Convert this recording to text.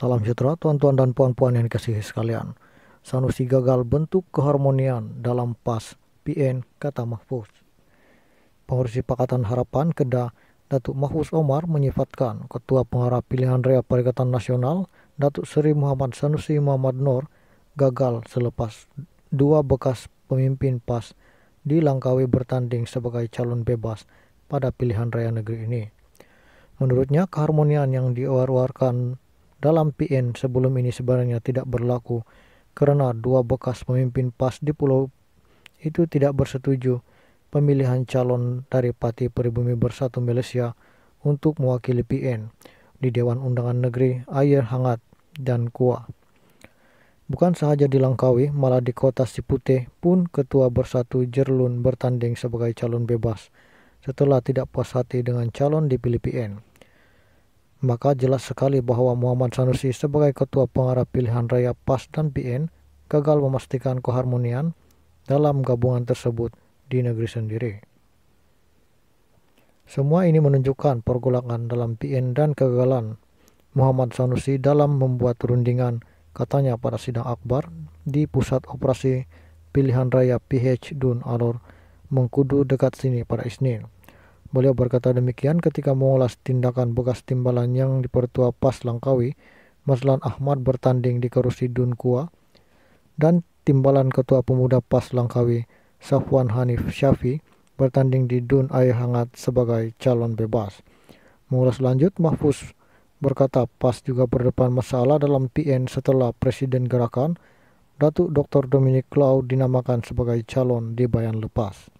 Salam sejahtera tuan-tuan dan puan-puan yang dikasihi sekalian. Sanusi gagal bentuk keharmonian dalam PAS PN kata Mahfuz. Pengurus Pakatan Harapan Kedah Datuk Mahfuz Omar menyifatkan Ketua Pengarah Pilihan Raya Perikatan Nasional Datuk Seri Muhammad Sanusi Muhammad Nur gagal selepas dua bekas pemimpin PAS di Langkawi bertanding sebagai calon bebas pada pilihan raya negeri ini. Menurutnya, keharmonian yang diwar-warkan dalam PN sebelum ini sebenarnya tidak berlaku karena dua bekas pemimpin PAS di pulau itu tidak bersetuju pemilihan calon dari Parti Peribumi Bersatu Malaysia untuk mewakili PN di Dewan Undangan Negeri Air Hangat dan Kua. Bukan sahaja di Langkawi, malah di kota Sipute pun ketua bersatu Jerlun bertanding sebagai calon bebas setelah tidak puas hati dengan calon di Pilihan maka jelas sekali bahwa Muhammad Sanusi sebagai ketua pengarah pilihan raya PAS dan PN gagal memastikan keharmonian dalam gabungan tersebut di negeri sendiri. Semua ini menunjukkan pergolakan dalam PN dan kegagalan Muhammad Sanusi dalam membuat rundingan katanya pada sidang akbar di pusat operasi pilihan raya PH Dun Alor Mengkudu dekat sini pada Isnin. Beliau berkata demikian ketika mengulas tindakan bekas timbalan yang dipertua Pas Langkawi, Maslan Ahmad bertanding di kerusi Kua dan timbalan ketua pemuda Pas Langkawi, Safwan Hanif Syafi, bertanding di Dun Air Hangat sebagai calon bebas. Mengulas lanjut, Mahfuz berkata PAS juga berdepan masalah dalam PN setelah Presiden Gerakan, Datuk Dr. Dominic Lau dinamakan sebagai calon di Bayan Lepas.